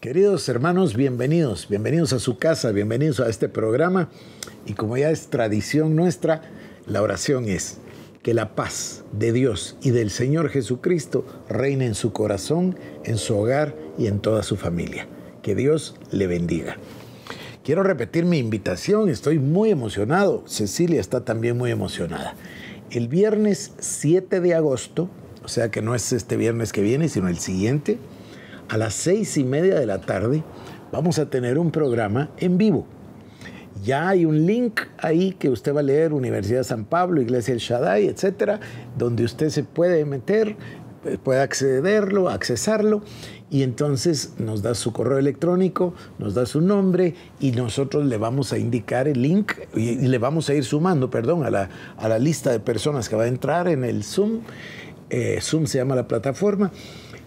Queridos hermanos, bienvenidos, bienvenidos a su casa, bienvenidos a este programa. Y como ya es tradición nuestra, la oración es que la paz de Dios y del Señor Jesucristo reine en su corazón, en su hogar y en toda su familia. Que Dios le bendiga. Quiero repetir mi invitación, estoy muy emocionado, Cecilia está también muy emocionada. El viernes 7 de agosto, o sea que no es este viernes que viene, sino el siguiente, a las seis y media de la tarde vamos a tener un programa en vivo. Ya hay un link ahí que usted va a leer, Universidad San Pablo, Iglesia El Shaddai, etcétera, donde usted se puede meter, eh, puede accederlo, accesarlo, y entonces nos da su correo electrónico, nos da su nombre y nosotros le vamos a indicar el link y, le vamos a ir sumando, perdón, a la, lista de personas que va a entrar en el Zoom. Eh, Zoom se llama la plataforma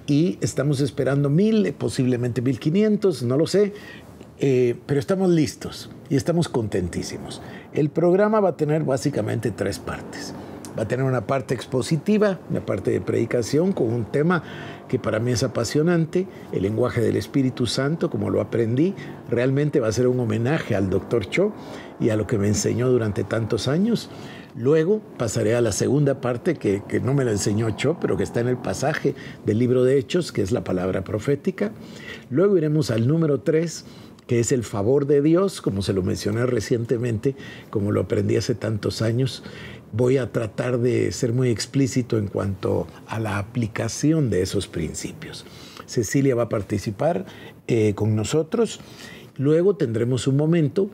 y estamos esperando mil, eh, posiblemente mil quinientos, no lo sé, eh, pero estamos listos y estamos contentísimos. El programa va a tener básicamente tres partes. Va a tener una parte expositiva, una parte de predicación con un tema que para mí es apasionante, el lenguaje del Espíritu Santo, como lo aprendí, realmente va a ser un homenaje al doctor Cho y a lo que me enseñó durante tantos años. Luego pasaré a la segunda parte que, no me la enseñó Cho, pero que está en el pasaje del libro de Hechos, que es la palabra profética. Luego iremos al número tres, que es el favor de Dios, como se lo mencioné recientemente, como lo aprendí hace tantos años. Voy a tratar de ser muy explícito en cuanto a la aplicación de esos principios. Cecilia va a participar eh, con nosotros. Luego tendremos un momento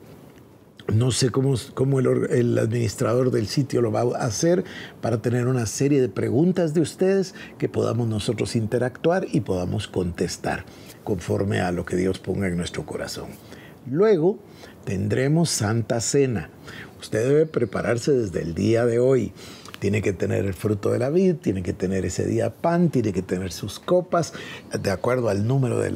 no sé cómo, el, el, administrador del sitio lo va a hacer para tener una serie de preguntas de ustedes que podamos nosotros interactuar y podamos contestar conforme a lo que Dios ponga en nuestro corazón. Luego tendremos Santa Cena. Usted debe prepararse desde el día de hoy. Tiene que tener el fruto de la vid, tiene que tener ese día pan, tiene que tener sus copas, de acuerdo al número de, eh,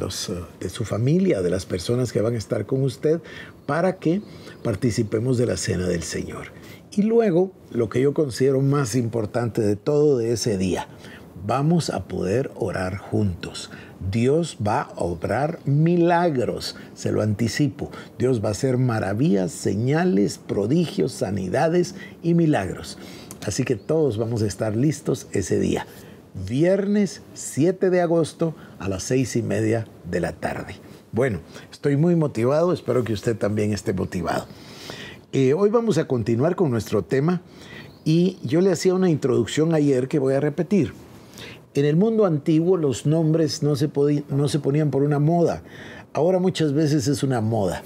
de su familia, de las personas que van a estar con usted, para que participemos de la cena del Señor. Y luego, lo que yo considero más importante de todo de ese día, vamos a poder orar juntos. Dios va a obrar milagros, se lo anticipo. Dios va a hacer maravillas, señales, prodigios, sanidades y milagros. Así que todos vamos a estar listos ese día, viernes 7 de agosto a las seis y media de la tarde. Bueno, estoy muy motivado, espero que usted también esté motivado. Eh, hoy vamos a continuar con nuestro tema y yo le hacía una introducción ayer que voy a repetir. En el mundo antiguo los nombres no se, no se ponían por una moda, ahora muchas veces es una moda.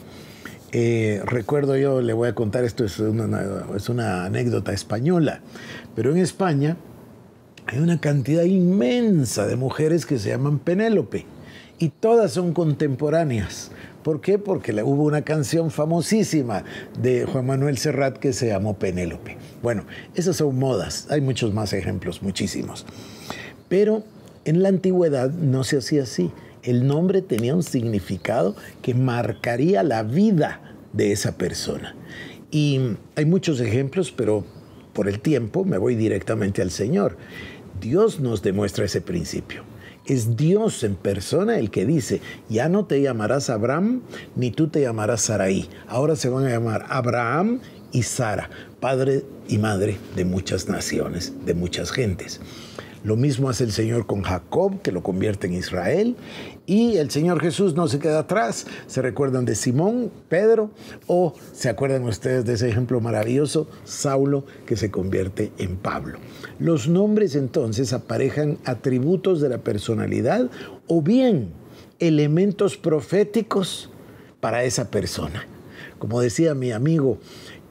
Eh, recuerdo yo, le voy a contar, esto es una, es una anécdota española, pero en España hay una cantidad inmensa de mujeres que se llaman Penélope y todas son contemporáneas. ¿Por qué? Porque hubo una canción famosísima de Juan Manuel Serrat que se llamó Penélope. Bueno, esas son modas, hay muchos más ejemplos, muchísimos. Pero en la antigüedad no se hacía así. El nombre tenía un significado que marcaría la vida de esa persona. Y hay muchos ejemplos, pero por el tiempo me voy directamente al Señor. Dios nos demuestra ese principio. Es Dios en persona el que dice, ya no te llamarás Abraham, ni tú te llamarás Sarai... Ahora se van a llamar Abraham y Sara, padre y madre de muchas naciones, de muchas gentes. Lo mismo hace el Señor con Jacob, que lo convierte en Israel, y el Señor Jesús no se queda atrás. ¿Se recuerdan de Simón, Pedro? ¿O se acuerdan ustedes de ese ejemplo maravilloso, Saulo, que se convierte en Pablo? Los nombres entonces aparejan atributos de la personalidad o bien elementos proféticos para esa persona. Como decía mi amigo,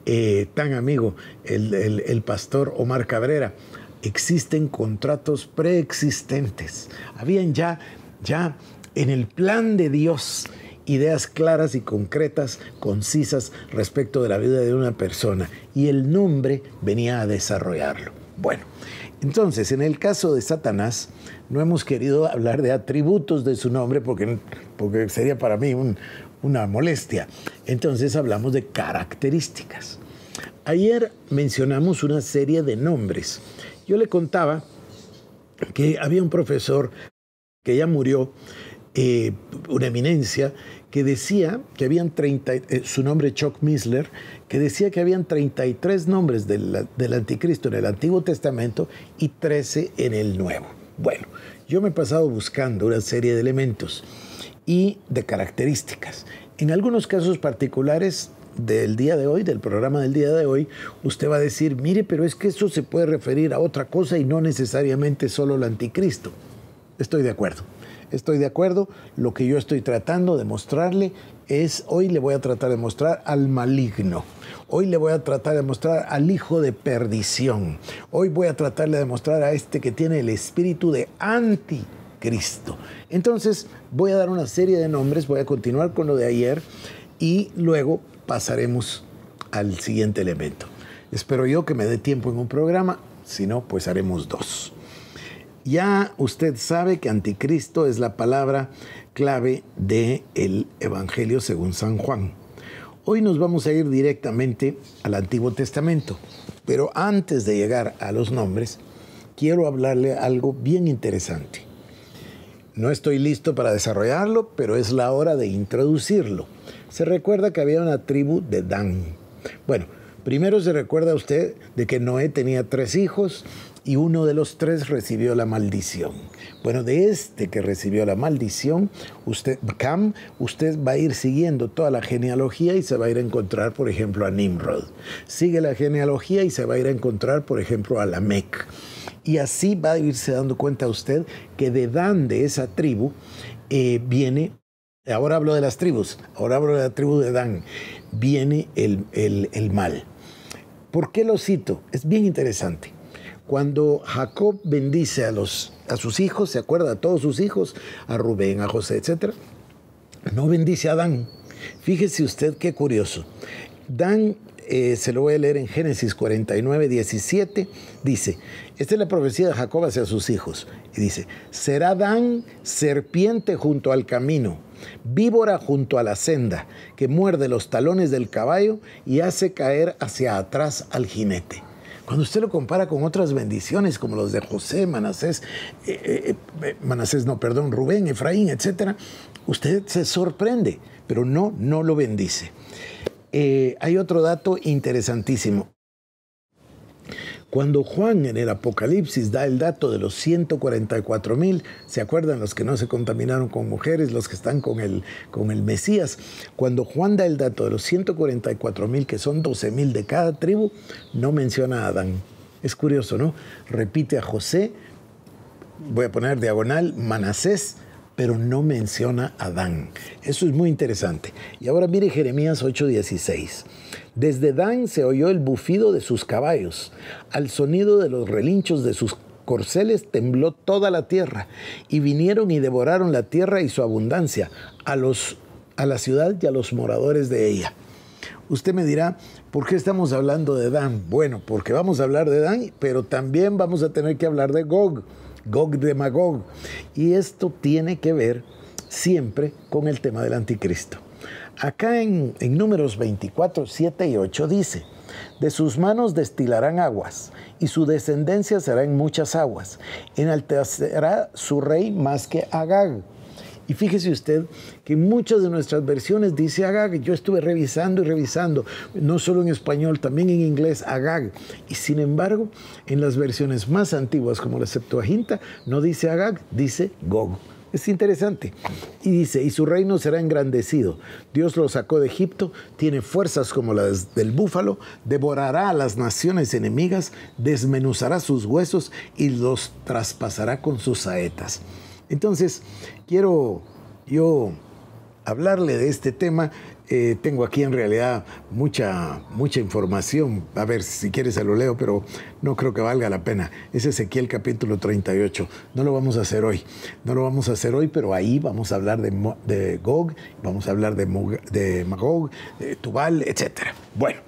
eh, tan amigo, el, el pastor Omar Cabrera, existen contratos preexistentes. Habían ya, ya en el plan de Dios ideas claras y concretas, concisas respecto de la vida de una persona y el nombre venía a desarrollarlo. Bueno, entonces en el caso de Satanás, no hemos querido hablar de atributos de su nombre porque, porque sería para mí una molestia. Entonces hablamos de características. Ayer mencionamos una serie de nombres. Yo le contaba que había un profesor que ya murió, eh, una eminencia, que decía que habían 30, eh, su nombre Chuck Misler, que decía que habían 33 nombres del, del anticristo en el Antiguo Testamento y 13 en el Nuevo. Bueno, yo me he pasado buscando una serie de elementos y de características. En algunos casos particulares del día de hoy, del programa del día de hoy, usted va a decir, mire, pero es que eso se puede referir a otra cosa y no necesariamente solo al anticristo. Estoy de acuerdo estoy de acuerdo. Lo que yo estoy tratando de mostrarle es, hoy le voy a tratar de mostrar al maligno. Hoy le voy a tratar de mostrar al hijo de perdición. Hoy voy a tratar de mostrar a este que tiene el espíritu de anticristo. Entonces voy a dar una serie de nombres, voy a continuar con lo de ayer y luego pasaremos al siguiente elemento. Espero yo que me dé tiempo en un programa, si no, pues haremos dos. Ya usted sabe que anticristo es la palabra clave del el Evangelio según San Juan. Hoy nos vamos a ir directamente al Antiguo Testamento, pero antes de llegar a los nombres, quiero hablarle algo bien interesante. No estoy listo para desarrollarlo, pero es la hora de introducirlo. Se recuerda que había una tribu de Dan. Bueno, primero se recuerda usted de que Noé tenía tres hijos y uno de los tres recibió la maldición. Bueno, de este que recibió la maldición, usted, Cam, usted va a ir siguiendo toda la genealogía y se va a ir a encontrar, por ejemplo, a Nimrod. Sigue la genealogía y se va a ir a encontrar, por ejemplo, a Lamec. Y así va a irse dando cuenta usted que de Dan, de esa tribu, eh, viene Ahora hablo de las tribus, ahora hablo de la tribu de Dan. Viene el, el, mal. ¿Por qué lo cito? Es bien interesante. Cuando Jacob bendice a, los, a sus hijos, se acuerda a todos sus hijos, a Rubén, a José, etc., no bendice a Dan. Fíjese usted qué curioso. Dan, eh, se lo voy a leer en Génesis 49, 17, dice, esta es la profecía de Jacob hacia sus hijos, y dice, será Dan serpiente junto al camino, víbora junto a la senda, que muerde los talones del caballo y hace caer hacia atrás al jinete. Cuando usted lo compara con otras bendiciones como los de José, Manasés, eh, eh, eh, Manasés no, perdón, Rubén, Efraín, etc., usted se sorprende, pero no, no lo bendice. hay otro dato interesantísimo. Cuando Juan en el Apocalipsis da el dato de los 144 mil, ¿se acuerdan los que no se contaminaron con mujeres, los que están con el, con el Mesías? Cuando Juan da el dato de los 144 mil, que son 12 mil de cada tribu, no menciona a Adán. Es curioso, ¿no? Repite a José, voy a poner diagonal, Manasés, pero no menciona a Adán. Eso es muy interesante. Y ahora mire Jeremías 8:16. Desde Dan se oyó el bufido de sus caballos. Al sonido de los relinchos de sus corceles tembló toda la tierra, y vinieron y devoraron la tierra y su abundancia, a, los, a la ciudad y a los moradores de ella. Usted me dirá, ¿por qué estamos hablando de Dan? Bueno, porque vamos a hablar de Dan, pero también vamos a tener que hablar de Gog, Gog de Magog. Y esto tiene que ver siempre con el tema del anticristo. Acá en, números 24, 7 y 8 dice, de sus manos destilarán aguas, y su descendencia será en muchas aguas. Enaltecerá su rey más que Agag. Y fíjese usted que muchas de nuestras versiones dice Agag. Yo estuve revisando y revisando, no solo en español, también en inglés, Agag. Y sin embargo, en las versiones más antiguas, como la Septuaginta, no dice Agag, dice Gog. Es interesante. Y dice, y su reino será engrandecido. Dios lo sacó de Egipto, tiene fuerzas como las del búfalo, devorará a las naciones enemigas, desmenuzará sus huesos y los traspasará con sus saetas. Entonces, quiero yo hablarle de este tema eh, tengo aquí en realidad mucha, mucha información. A ver, si quieres se lo leo, pero no creo que valga la pena. Es Ezequiel capítulo 38. No lo vamos a hacer hoy. No lo vamos a hacer hoy, pero ahí vamos a hablar de, Gog, vamos a hablar de, de Magog, de Tubal, etc. Bueno,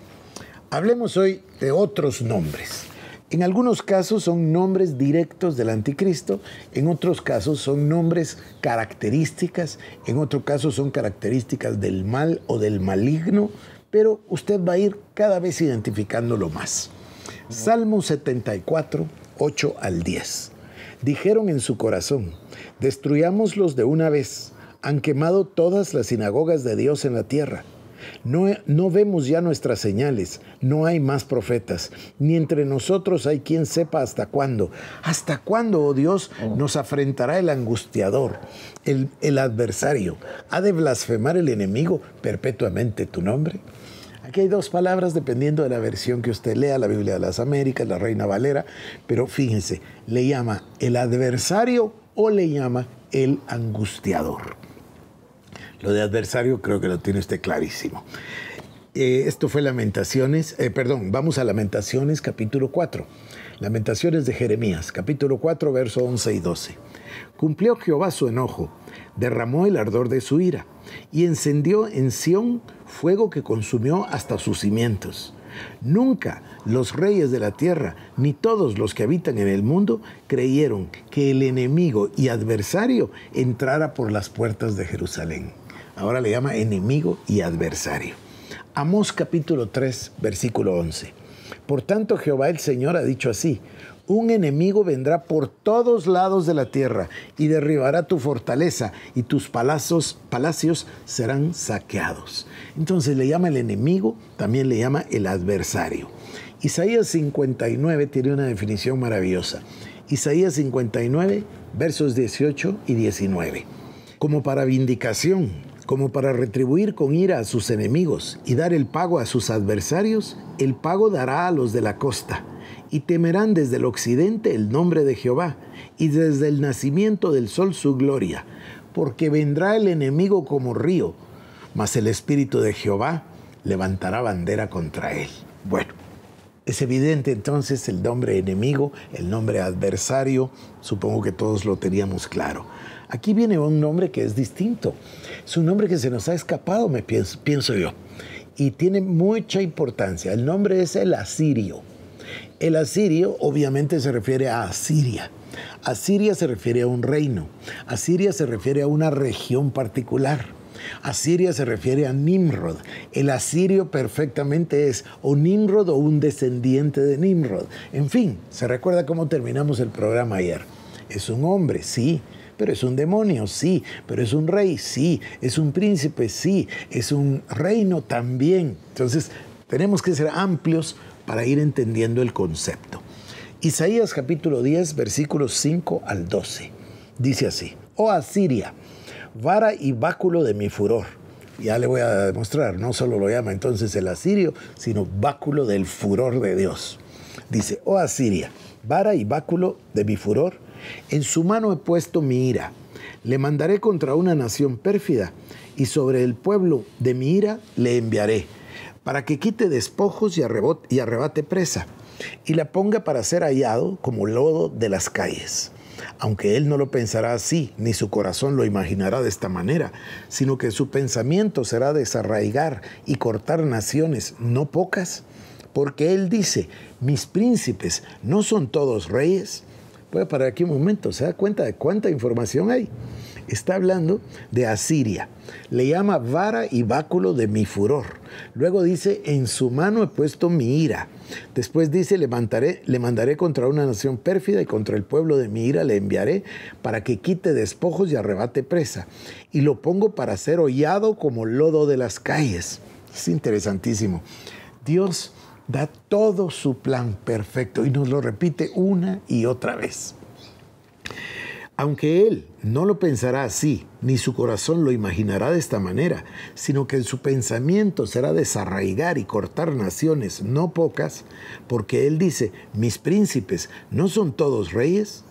hablemos hoy de otros nombres. En algunos casos son nombres directos del anticristo, en otros casos son nombres características, en otro caso son características del mal o del maligno, pero usted va a ir cada vez identificándolo más. Salmo 74, 8 al 10. Dijeron en su corazón, destruyámoslos de una vez, han quemado todas las sinagogas de Dios en la tierra. No, vemos ya nuestras señales, no hay más profetas, ni entre nosotros hay quien sepa hasta cuándo. ¿Hasta cuándo, oh Dios, oh. nos afrentará el angustiador, el, el adversario? ¿Ha de blasfemar el enemigo perpetuamente tu nombre? Aquí hay dos palabras dependiendo de la versión que usted lea, la Biblia de las Américas, la Reina Valera, pero fíjense, le llama el adversario o le llama el angustiador. Lo de adversario creo que lo tiene usted clarísimo. Eh, esto fue Lamentaciones, eh, perdón, vamos a Lamentaciones capítulo 4. Lamentaciones de Jeremías, capítulo 4, verso 11 y 12. Cumplió Jehová su enojo, derramó el ardor de su ira, y encendió en Sión fuego que consumió hasta sus cimientos. Nunca los reyes de la tierra, ni todos los que habitan en el mundo, creyeron que el enemigo y adversario entrara por las puertas de Jerusalén ahora le llama enemigo y adversario. Amós capítulo 3, versículo 11. Por tanto, Jehová el Señor ha dicho así, un enemigo vendrá por todos lados de la tierra y derribará tu fortaleza y tus palacios serán saqueados. Entonces le llama el enemigo, también le llama el adversario. Isaías 59 tiene una definición maravillosa. Isaías 59, versos 18 y 19. Como para vindicación como para retribuir con ira a sus enemigos y dar el pago a sus adversarios, el pago dará a los de la costa. Y temerán desde el occidente el nombre de Jehová, y desde el nacimiento del sol su gloria, porque vendrá el enemigo como río, mas el Espíritu de Jehová levantará bandera contra él. Bueno, es evidente entonces el nombre enemigo, el nombre adversario, supongo que todos lo teníamos claro. Aquí viene un nombre que es distinto. Es un nombre que se nos ha escapado, me pienso, yo. Y tiene mucha importancia. El nombre es el asirio. El asirio obviamente se refiere a Asiria. Asiria se refiere a un reino. Asiria se refiere a una región particular. Asiria se refiere a Nimrod. El asirio perfectamente es o Nimrod o un descendiente de Nimrod. En fin, se recuerda cómo terminamos el programa ayer. Es un hombre, sí, pero es un demonio, sí. Pero es un rey, sí. Es un príncipe, sí. Es un reino también. Entonces, tenemos que ser amplios para ir entendiendo el concepto. Isaías capítulo 10, versículos 5 al 12. Dice así, oh Asiria, vara y báculo de mi furor. Ya le voy a demostrar, no solo lo llama entonces el asirio, sino báculo del furor de Dios. Dice, oh Asiria, vara y báculo de mi furor en su mano he puesto mi ira. Le mandaré contra una nación pérfida y sobre el pueblo de mi ira le enviaré, para que quite despojos y, y arrebate presa, y la ponga para ser hallado como lodo de las calles aunque él no lo pensará así, ni su corazón lo imaginará de esta manera, sino que su pensamiento será desarraigar y cortar naciones, no pocas, porque él dice, mis príncipes no son todos reyes, a pues, parar aquí un momento, se da cuenta de cuánta información hay. Está hablando de Asiria. Le llama vara y báculo de mi furor. Luego dice, en su mano he puesto mi ira. Después dice, le le mandaré contra una nación pérfida y contra el pueblo de mi ira le enviaré para que quite despojos y arrebate presa. Y lo pongo para ser hollado como lodo de las calles. Es interesantísimo. Dios da todo su plan perfecto y nos lo repite una y otra vez. Aunque él no lo pensará así, ni su corazón lo imaginará de esta manera, sino que en su pensamiento será desarraigar y cortar naciones no pocas, porque él dice, mis príncipes, ¿no son todos reyes?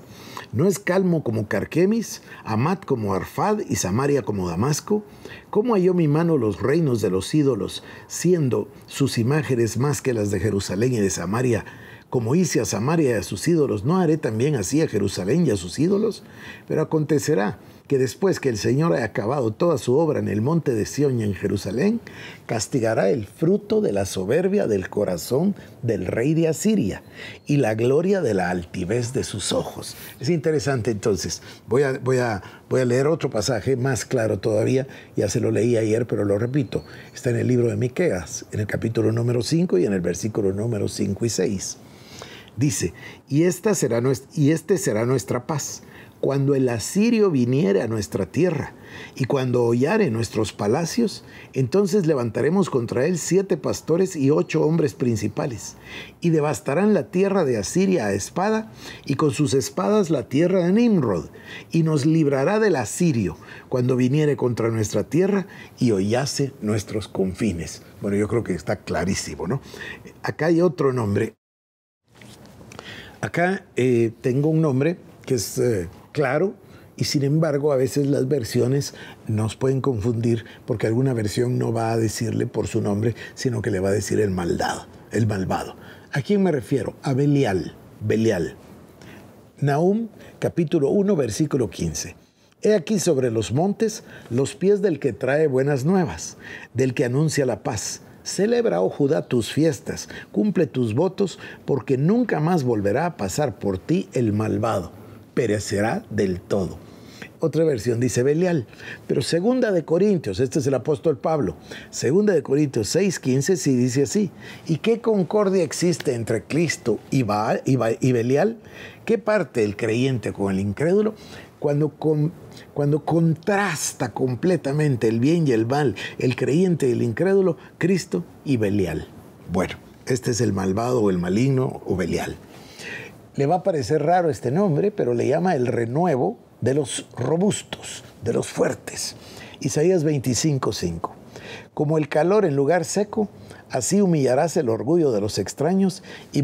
No es calmo como Carquemis, Amat como Arfad y Samaria como Damasco. ¿Cómo halló mi mano los reinos de los ídolos, siendo sus imágenes más que las de Jerusalén y de Samaria? como hice a Samaria y a sus ídolos, ¿no haré también así a Jerusalén y a sus ídolos? Pero acontecerá que después que el Señor haya acabado toda su obra en el monte de Sion y en Jerusalén, castigará el fruto de la soberbia del corazón del rey de Asiria y la gloria de la altivez de sus ojos. Es interesante entonces, voy a, voy a, voy a leer otro pasaje más claro todavía, ya se lo leí ayer, pero lo repito, está en el libro de Miqueas, en el capítulo número 5 y en el versículo número 5 y 6. Dice, y, esta será y este será nuestra paz cuando el asirio viniere a nuestra tierra y cuando hollare nuestros palacios, entonces levantaremos contra él siete pastores y ocho hombres principales, y devastarán la tierra de Asiria a espada, y con sus espadas la tierra de Nimrod, y nos librará del asirio cuando viniere contra nuestra tierra y hollase nuestros confines. Bueno, yo creo que está clarísimo, ¿no? Acá hay otro nombre. Acá eh, tengo un nombre que es... Eh, claro, y sin embargo a veces las versiones nos pueden confundir porque alguna versión no va a decirle por su nombre, sino que le va a decir el maldado, el malvado. ¿A quién me refiero? A Belial, Belial. Nahum capítulo 1 versículo 15. He aquí sobre los montes los pies del que trae buenas nuevas, del que anuncia la paz. Celebra, oh Judá, tus fiestas, cumple tus votos, porque nunca más volverá a pasar por ti el malvado perecerá del todo. Otra versión dice Belial, pero segunda de Corintios, este es el apóstol Pablo, segunda de Corintios 6:15 sí dice así, ¿y qué concordia existe entre Cristo y, y, Belial? ¿Qué parte el creyente con el incrédulo? Cuando, cuando, contrasta completamente el bien y el mal, el creyente y el incrédulo, Cristo y Belial. Bueno, este es el malvado o el maligno o Belial. Le va a parecer raro este nombre, pero le llama el renuevo de los robustos, de los fuertes. Isaías 25:5. Como el calor en lugar seco, así humillarás el orgullo de los extraños y,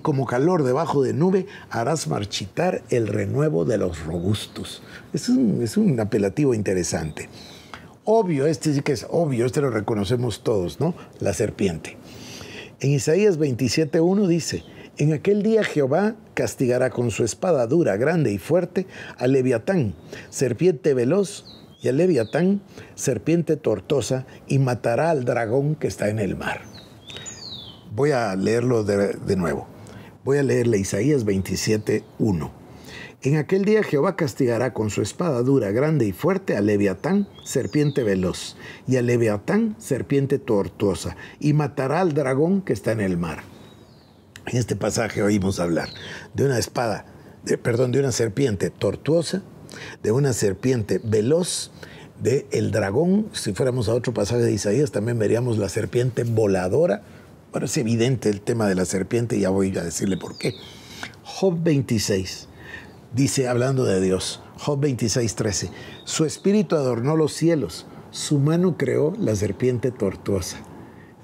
como calor debajo de nube harás marchitar el renuevo de los robustos. Es un, es un apelativo interesante. Obvio, este sí que es obvio, este lo reconocemos todos, ¿no? La serpiente. En Isaías 27.1 dice, en aquel día Jehová castigará con su espada dura, grande y fuerte a leviatán, serpiente veloz, y a leviatán, serpiente tortosa, y matará al dragón que está en el mar. Voy a leerlo de, nuevo. Voy a leerle Isaías 27, 1. En aquel día Jehová castigará con su espada dura, grande y fuerte a leviatán, serpiente veloz, y a leviatán, serpiente tortuosa, y matará al dragón que está en el mar. En este pasaje oímos hablar de una espada, perdón, de una serpiente tortuosa, de una serpiente veloz, de el dragón. Si fuéramos a otro pasaje de Isaías, también veríamos la serpiente voladora. Bueno, es evidente el tema de la serpiente, y ya voy a decirle por qué. Job 26 dice, hablando de Dios, Job 26, 13, su espíritu adornó los cielos, su mano creó la serpiente tortuosa.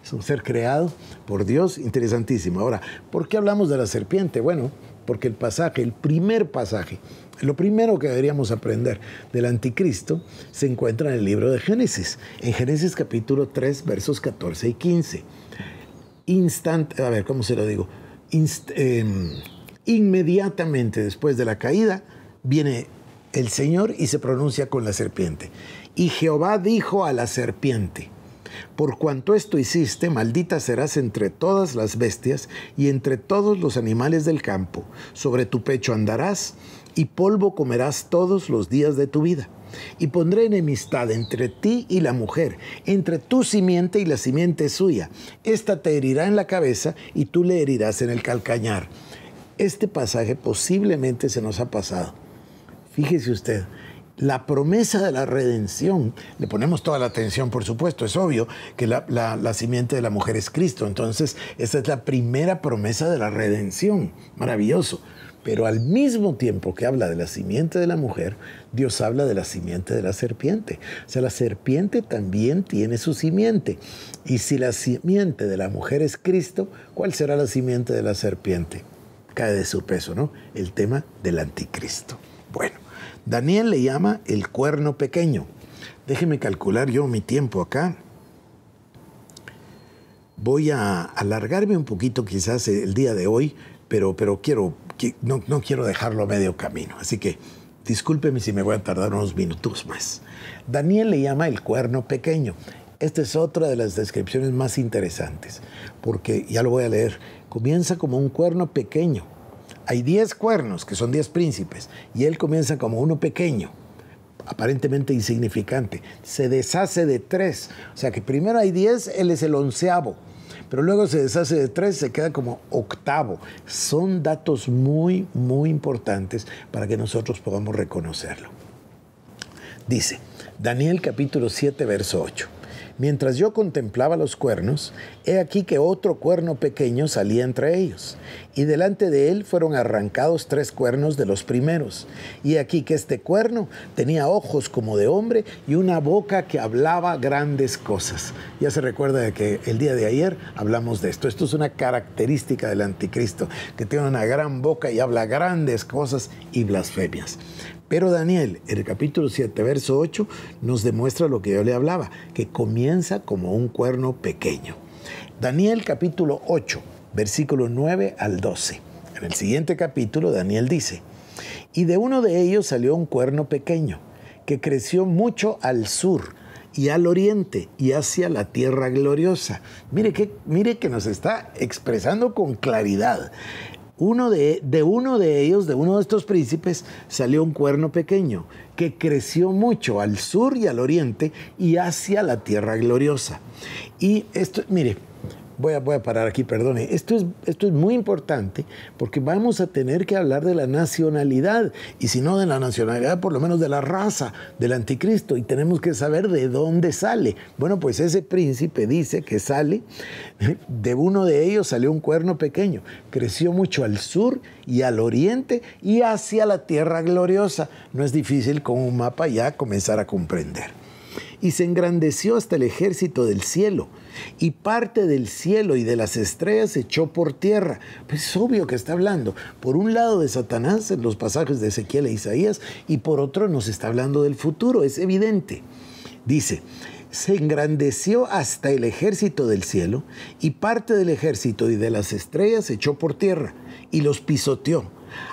Es un ser creado por Dios, interesantísimo. Ahora, ¿por qué hablamos de la serpiente? Bueno, porque el pasaje, el primer pasaje, lo primero que deberíamos aprender del anticristo se encuentra en el libro de Génesis, en Génesis capítulo 3, versos 14 y 15. Instante, a ver, ¿cómo se lo digo? Em, inmediatamente después de la caída viene el Señor y se pronuncia con la serpiente. Y Jehová dijo a la serpiente, por cuanto esto hiciste, maldita serás entre todas las bestias y entre todos los animales del campo. Sobre tu pecho andarás y polvo comerás todos los días de tu vida. Y pondré enemistad entre ti y la mujer, entre tu simiente y la simiente suya. Esta te herirá en la cabeza y tú le herirás en el calcañar. Este pasaje posiblemente se nos ha pasado. Fíjese usted, la promesa de la redención, le ponemos toda la atención, por supuesto, es obvio que la, simiente de la mujer es Cristo, entonces esa es la primera promesa de la redención, maravilloso. Pero al mismo tiempo que habla de la simiente de la mujer, Dios habla de la simiente de la serpiente. O sea, la serpiente también tiene su simiente. Y si la simiente de la mujer es Cristo, ¿cuál será la simiente de la serpiente? Cae de su peso, ¿no? El tema del anticristo. Bueno. Daniel le llama el cuerno pequeño. Déjeme calcular yo mi tiempo acá. Voy a alargarme un poquito quizás el día de hoy, pero, pero quiero, no, no quiero dejarlo a medio camino. Así que discúlpeme si me voy a tardar unos minutos más. Daniel le llama el cuerno pequeño. Esta es otra de las descripciones más interesantes, porque ya lo voy a leer. Comienza como un cuerno pequeño, hay 10 cuernos, que son 10 príncipes, y él comienza como uno pequeño, aparentemente insignificante. Se deshace de tres. O sea que primero hay 10, él es el onceavo pero luego se deshace de tres, se queda como octavo. Son datos muy, muy importantes para que nosotros podamos reconocerlo. Dice Daniel capítulo 7, verso 8. Mientras yo contemplaba los cuernos, he aquí que otro cuerno pequeño salía entre ellos, y delante de él fueron arrancados tres cuernos de los primeros, y aquí que este cuerno tenía ojos como de hombre y una boca que hablaba grandes cosas. Ya se recuerda que el día de ayer hablamos de esto. Esto es una característica del anticristo, que tiene una gran boca y habla grandes cosas y blasfemias. Pero Daniel, en el capítulo 7, verso 8, nos demuestra lo que yo le hablaba, que comienza como un cuerno pequeño. Daniel capítulo 8, versículo 9 al 12. En el siguiente capítulo, Daniel dice, y de uno de ellos salió un cuerno pequeño, que creció mucho al sur y al oriente y hacia la tierra gloriosa. Mire que, mire que nos está expresando con claridad de, de, uno de ellos, de uno de estos príncipes, salió un cuerno pequeño que creció mucho al sur y al oriente y hacia la tierra gloriosa. Y esto, mire, voy a, parar aquí, perdone. Esto es, esto es muy importante porque vamos a tener que hablar de la nacionalidad y si no de la nacionalidad, por lo menos de la raza del anticristo y tenemos que saber de dónde sale. Bueno, pues ese príncipe dice que sale, de uno de ellos salió un cuerno pequeño, creció mucho al sur y al oriente y hacia la tierra gloriosa. No es difícil con un mapa ya comenzar a comprender. Y se engrandeció hasta el ejército del cielo y parte del cielo y de las estrellas echó por tierra. Pues es obvio que está hablando, por un lado de Satanás en los pasajes de Ezequiel e Isaías, y por otro nos está hablando del futuro, es evidente. Dice, se engrandeció hasta el ejército del cielo, y parte del ejército y de las estrellas echó por tierra, y los pisoteó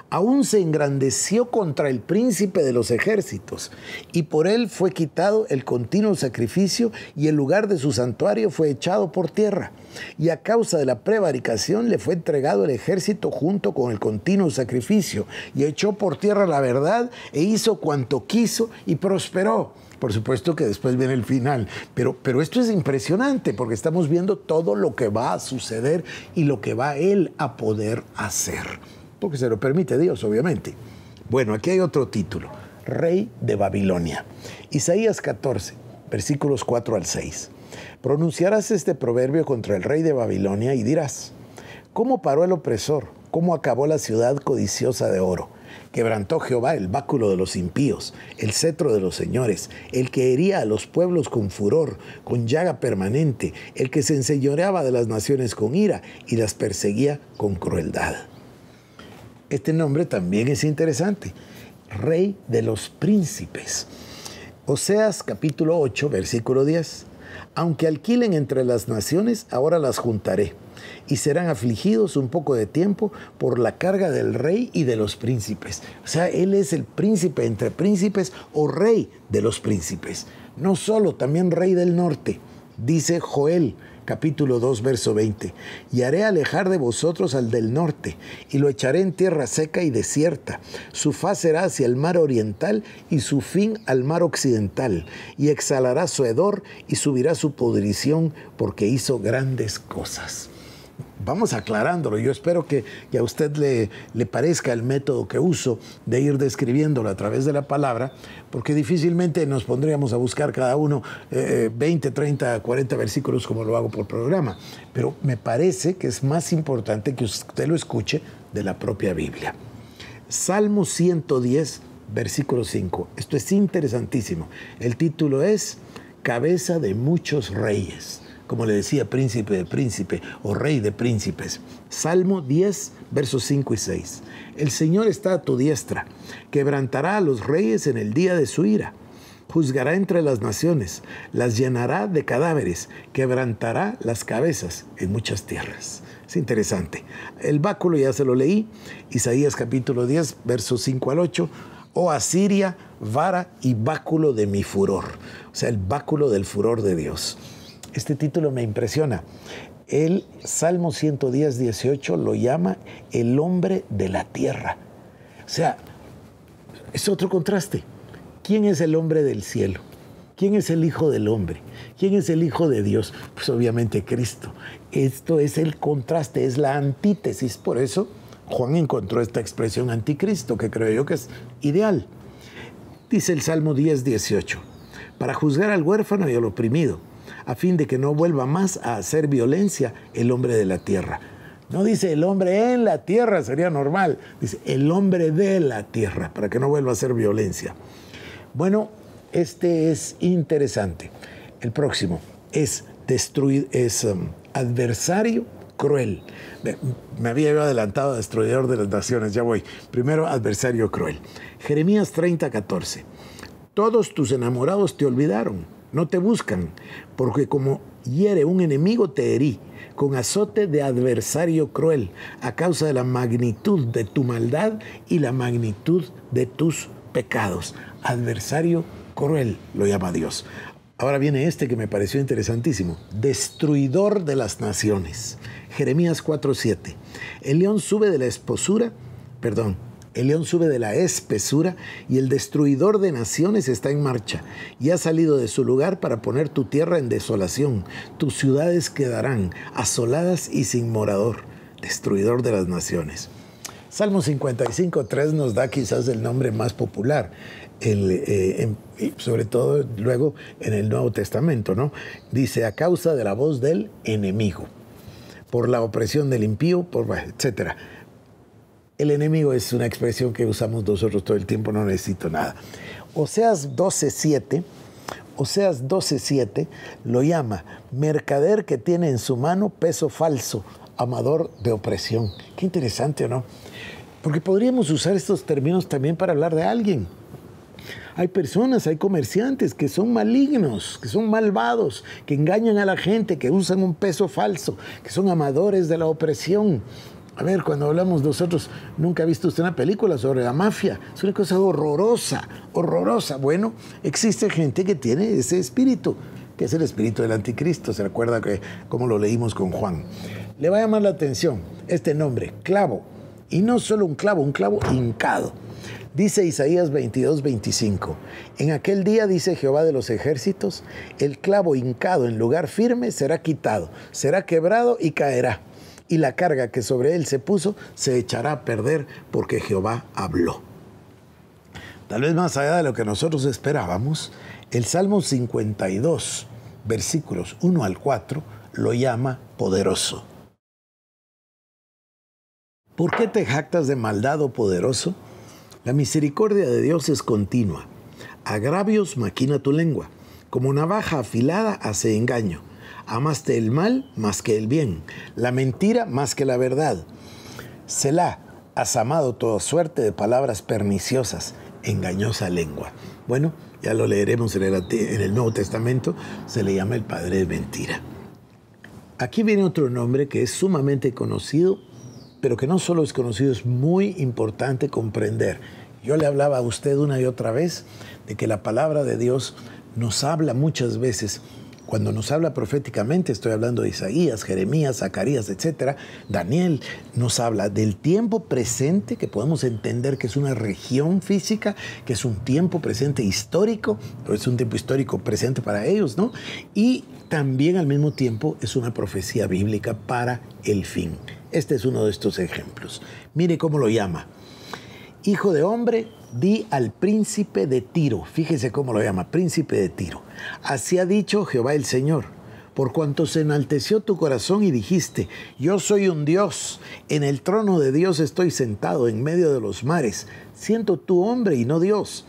aún se engrandeció contra el príncipe de los ejércitos, y por él fue quitado el continuo sacrificio, y el lugar de su santuario fue echado por tierra. Y a causa de la prevaricación le fue entregado el ejército junto con el continuo sacrificio, y echó por tierra la verdad, e hizo cuanto quiso, y prosperó. Por supuesto que después viene el final, pero, pero esto es impresionante porque estamos viendo todo lo que va a suceder y lo que va él a poder hacer porque se lo permite Dios, obviamente. Bueno, aquí hay otro título, Rey de Babilonia. Isaías 14, versículos 4 al 6. Pronunciarás este proverbio contra el rey de Babilonia y dirás, ¿cómo paró el opresor? ¿Cómo acabó la ciudad codiciosa de oro? Quebrantó Jehová el báculo de los impíos, el cetro de los señores, el que hería a los pueblos con furor, con llaga permanente, el que se enseñoreaba de las naciones con ira y las perseguía con crueldad. Este nombre también es interesante. Rey de los príncipes. Oseas capítulo 8, versículo 10. Aunque alquilen entre las naciones, ahora las juntaré, y serán afligidos un poco de tiempo por la carga del rey y de los príncipes. O sea, él es el príncipe entre príncipes o rey de los príncipes. No solo, también rey del norte, dice Joel capítulo 2, verso 20. Y haré alejar de vosotros al del norte, y lo echaré en tierra seca y desierta. Su faz será hacia el mar oriental y su fin al mar occidental. Y exhalará su hedor y subirá su podrición, porque hizo grandes cosas vamos aclarándolo. Yo espero que, a usted le, parezca el método que uso de ir describiéndolo a través de la palabra, porque difícilmente nos pondríamos a buscar cada uno 20, 30, 40 versículos como lo hago por programa. Pero me parece que es más importante que usted lo escuche de la propia Biblia. Salmo 110, versículo 5. Esto es interesantísimo. El título es Cabeza de muchos reyes como le decía, príncipe de príncipe o rey de príncipes. Salmo 10, versos 5 y 6. El Señor está a tu diestra, quebrantará a los reyes en el día de su ira juzgará entre las naciones, las llenará de cadáveres, quebrantará las cabezas en muchas tierras. Es interesante. El báculo ya se lo leí, Isaías capítulo 10, versos 5 al 8. O Asiria, vara y báculo de mi furor. O sea, el báculo del furor de Dios. Este título me impresiona. El Salmo 110, 18 lo llama el hombre de la tierra. O sea, es otro contraste. ¿Quién es el hombre del cielo? ¿Quién es el Hijo del Hombre? ¿Quién es el Hijo de Dios? Pues obviamente Cristo. Esto es el contraste, es la antítesis. Por eso Juan encontró esta expresión anticristo, que creo yo que es ideal. Dice el Salmo 10, 18. Para juzgar al huérfano y al oprimido, a fin de que no vuelva más a hacer violencia el hombre de la tierra. No dice el hombre en la tierra, sería normal. Dice el hombre de la tierra, para que no vuelva a hacer violencia. Bueno, este es interesante. El próximo es destruir, es um, adversario cruel. Me, había yo adelantado, destruidor de las naciones, ya voy. Primero, adversario cruel. Jeremías 30, 14. Todos tus enamorados te olvidaron no te buscan, porque como hiere un enemigo te herí, con azote de adversario cruel, a causa de la magnitud de tu maldad y la magnitud de tus pecados. Adversario cruel lo llama Dios. Ahora viene este que me pareció interesantísimo. Destruidor de las naciones. Jeremías 4:7. El león sube de la esposura, perdón, el león sube de la espesura y el destruidor de naciones está en marcha y ha salido de su lugar para poner tu tierra en desolación. Tus ciudades quedarán asoladas y sin morador, destruidor de las naciones. Salmo 55.3 nos da quizás el nombre más popular, eh, sobre todo luego en el Nuevo Testamento, ¿no? Dice, a causa de la voz del enemigo, por la opresión del impío, por, etcétera el enemigo es una expresión que usamos nosotros todo el tiempo, no necesito nada. Oseas 12:7, Oseas 12:7 lo llama mercader que tiene en su mano peso falso, amador de opresión. Qué interesante, ¿no? Porque podríamos usar estos términos también para hablar de alguien. Hay personas, hay comerciantes que son malignos, que son malvados, que engañan a la gente, que usan un peso falso, que son amadores de la opresión, a ver, cuando hablamos nosotros, nunca ha visto usted una película sobre la mafia. Es una cosa horrorosa, horrorosa. Bueno, existe gente que tiene ese espíritu, que es el espíritu del anticristo. ¿Se recuerda que, lo leímos con Juan? Le va a llamar la atención este nombre, clavo. Y no solo un clavo, un clavo hincado. Dice Isaías 22, 25. En aquel día, dice Jehová de los ejércitos, el clavo hincado en lugar firme será quitado, será quebrado y caerá y la carga que sobre él se puso se echará a perder porque Jehová habló. Tal vez más allá de lo que nosotros esperábamos, el Salmo 52, versículos 1 al 4, lo llama poderoso. ¿Por qué te jactas de maldad, oh poderoso? La misericordia de Dios es continua. Agravios maquina tu lengua. Como navaja afilada hace engaño. Amaste el mal más que el bien, la mentira más que la verdad. la has amado toda suerte de palabras perniciosas, engañosa lengua. Bueno, ya lo leeremos en el, en el Nuevo Testamento, se le llama el padre de mentira. Aquí viene otro nombre que es sumamente conocido, pero que no solo es conocido, es muy importante comprender. Yo le hablaba a usted una y otra vez de que la palabra de Dios nos habla muchas veces cuando nos habla proféticamente, estoy hablando de Isaías, Jeremías, Zacarías, etc., Daniel nos habla del tiempo presente, que podemos entender que es una región física, que es un tiempo presente histórico, pero es un tiempo histórico presente para ellos, ¿no? Y también al mismo tiempo es una profecía bíblica para el fin. Este es uno de estos ejemplos. Mire cómo lo llama hijo de hombre, di al príncipe de Tiro, fíjese cómo lo llama, príncipe de Tiro, así ha dicho Jehová el Señor, por cuanto se enalteció tu corazón y dijiste, yo soy un Dios, en el trono de Dios estoy sentado en medio de los mares, siento tú hombre y no Dios,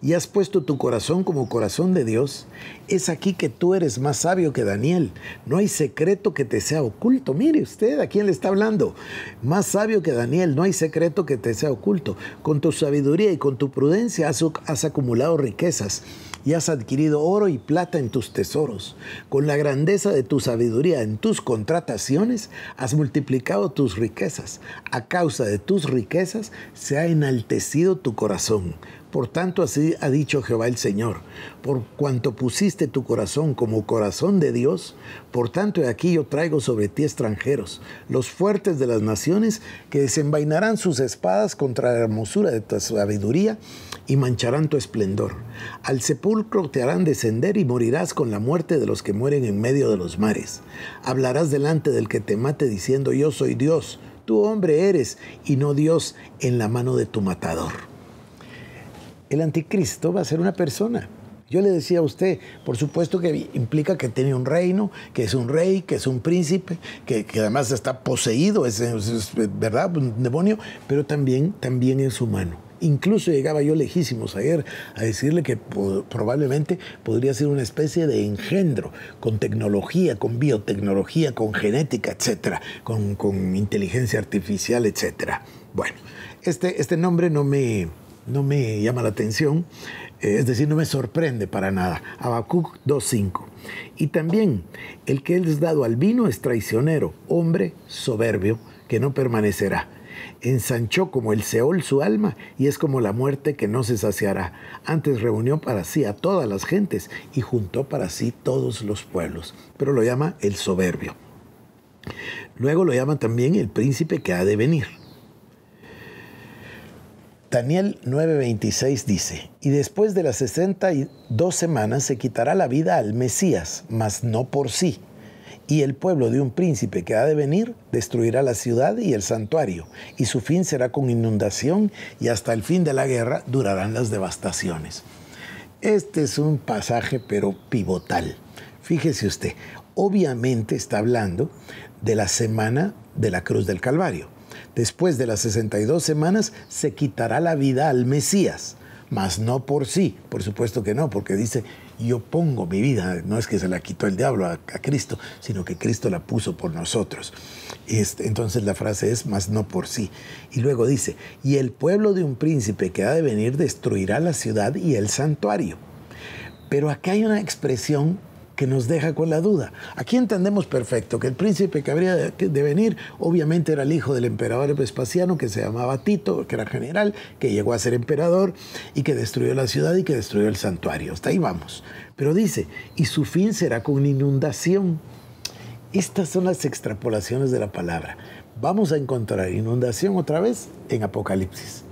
y has puesto tu corazón como corazón de Dios, es aquí que tú eres más sabio que Daniel. No hay secreto que te sea oculto. Mire usted a quién le está hablando. Más sabio que Daniel, no hay secreto que te sea oculto. Con tu sabiduría y con tu prudencia has, has acumulado riquezas y has adquirido oro y plata en tus tesoros. Con la grandeza de tu sabiduría en tus contrataciones, has multiplicado tus riquezas. A causa de tus riquezas se ha enaltecido tu corazón. Por tanto, así ha dicho Jehová el Señor, por cuanto pusiste tu corazón como corazón de Dios, por tanto, he aquí yo traigo sobre ti extranjeros, los fuertes de las naciones, que desenvainarán sus espadas contra la hermosura de tu sabiduría y mancharán tu esplendor. Al sepulcro te harán descender y morirás con la muerte de los que mueren en medio de los mares. Hablarás delante del que te mate diciendo, yo soy Dios, hombre eres y no Dios en la mano de tu matador. El anticristo va a ser una persona. Yo le decía a usted, por supuesto que implica que tiene un reino, que es un rey, que es un príncipe, que, además está poseído, es, verdad, un demonio, pero también, también es humano. Incluso llegaba yo lejísimos ayer a decirle que probablemente podría ser una especie de engendro con tecnología, con biotecnología, con genética, etcétera, con, inteligencia artificial, etcétera. Bueno, este, este nombre no me, llama la atención, eh, es decir, no me sorprende para nada. Habacuc 2.5. Y también, el que él es dado al vino es traicionero, hombre soberbio, que no permanecerá ensanchó como el Seol su alma, y es como la muerte que no se saciará. Antes reunió para sí a todas las gentes y juntó para sí todos los pueblos. Pero lo llama el soberbio. Luego lo llama también el príncipe que ha de venir. Daniel 9:26 dice, y después de las y dos semanas se quitará la vida al Mesías, mas no por sí, y el pueblo de un príncipe que ha de venir destruirá la ciudad y el santuario, y su fin será con inundación, y hasta el fin de la guerra durarán las devastaciones. Este es un pasaje pero pivotal. Fíjese usted, obviamente está hablando de la semana de la cruz del Calvario. Después de las 62 semanas se quitará la vida al Mesías, mas no por sí, por supuesto que no, porque dice, yo pongo mi vida, no es que se la quitó el diablo a, Cristo, sino que Cristo la puso por nosotros. entonces la frase es, más no por sí. Y luego dice, y el pueblo de un príncipe que ha de venir destruirá la ciudad y el santuario. Pero acá hay una expresión que nos deja con la duda. Aquí entendemos perfecto que el príncipe que habría de venir obviamente era el hijo del emperador Vespasiano que se llamaba Tito, que era general, que llegó a ser emperador y que destruyó la ciudad y que destruyó el santuario. Hasta ahí vamos. Pero dice, y su fin será con inundación. Estas son las extrapolaciones de la palabra. Vamos a encontrar inundación otra vez en Apocalipsis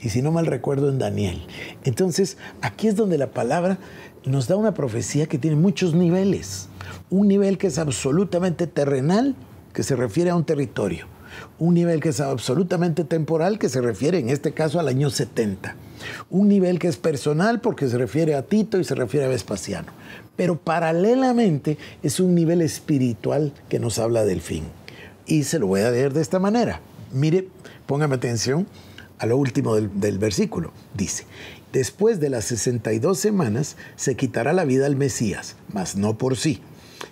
y si no mal recuerdo en Daniel. Entonces, aquí es donde la palabra nos da una profecía que tiene muchos niveles. Un nivel que es absolutamente terrenal, que se refiere a un territorio. Un nivel que es absolutamente temporal, que se refiere en este caso al año 70. Un nivel que es personal porque se refiere a Tito y se refiere a Vespasiano. Pero paralelamente es un nivel espiritual que nos habla del fin. Y se lo voy a leer de esta manera. Mire, póngame atención, a lo último del, versículo. Dice, después de las 62 semanas se quitará la vida al Mesías, mas no por sí.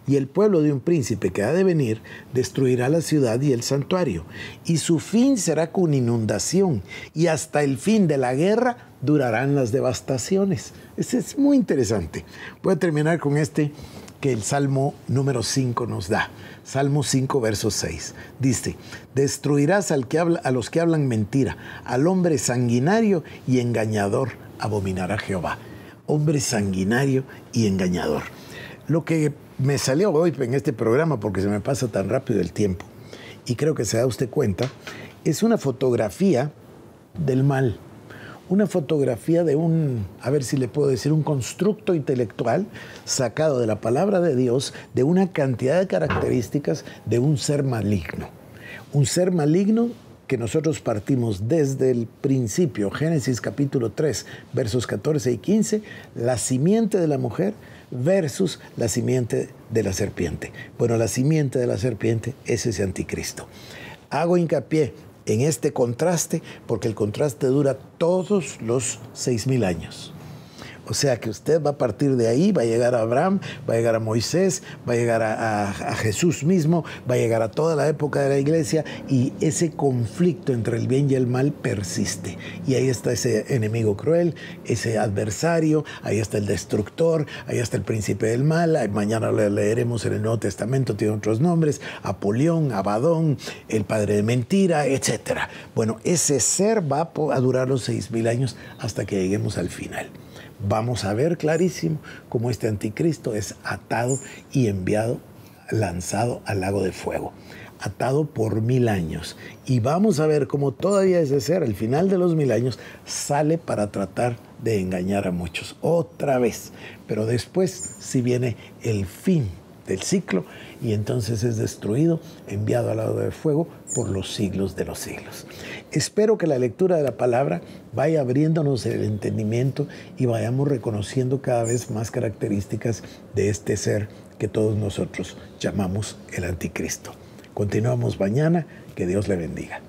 Y el pueblo de un príncipe que ha de venir destruirá la ciudad y el santuario. Y su fin será con inundación. Y hasta el fin de la guerra durarán las devastaciones. Ese es muy interesante. Voy a terminar con este el Salmo número 5 nos da. Salmo 5, verso 6. Dice, destruirás al que habla, a los que hablan mentira, al hombre sanguinario y engañador abominará Jehová. Hombre sanguinario y engañador. Lo que me salió hoy en este programa, porque se me pasa tan rápido el tiempo, y creo que se da usted cuenta, es una fotografía del mal una fotografía de un, a ver si le puedo decir, un constructo intelectual sacado de la palabra de Dios de una cantidad de características de un ser maligno. Un ser maligno que nosotros partimos desde el principio, Génesis capítulo 3, versos 14 y 15, la simiente de la mujer versus la simiente de la serpiente. Bueno, la simiente de la serpiente es ese anticristo. Hago hincapié en este contraste, porque el contraste dura todos los 6.000 años. O sea que usted va a partir de ahí, va a llegar a Abraham, va a llegar a Moisés, va a llegar a, Jesús mismo, va a llegar a toda la época de la iglesia y ese conflicto entre el bien y el mal persiste. Y ahí está ese enemigo cruel, ese adversario, ahí está el destructor, ahí está el príncipe del mal, mañana le leeremos en el Nuevo Testamento, tiene otros nombres, Apolión, Abadón, el padre de mentira, etc. Bueno, ese ser va a durar los seis mil años hasta que lleguemos al final vamos a ver clarísimo cómo este anticristo es atado y enviado, lanzado al lago de fuego atado por mil años. Y vamos a ver cómo todavía ese ser, al final de los mil años, sale para tratar de engañar a muchos. Otra vez. Pero después si viene el fin del ciclo y entonces es destruido, enviado al lado del fuego por los siglos de los siglos. Espero que la lectura de la palabra vaya abriéndonos el entendimiento y vayamos reconociendo cada vez más características de este ser que todos nosotros llamamos el anticristo. Continuamos mañana, que Dios le bendiga.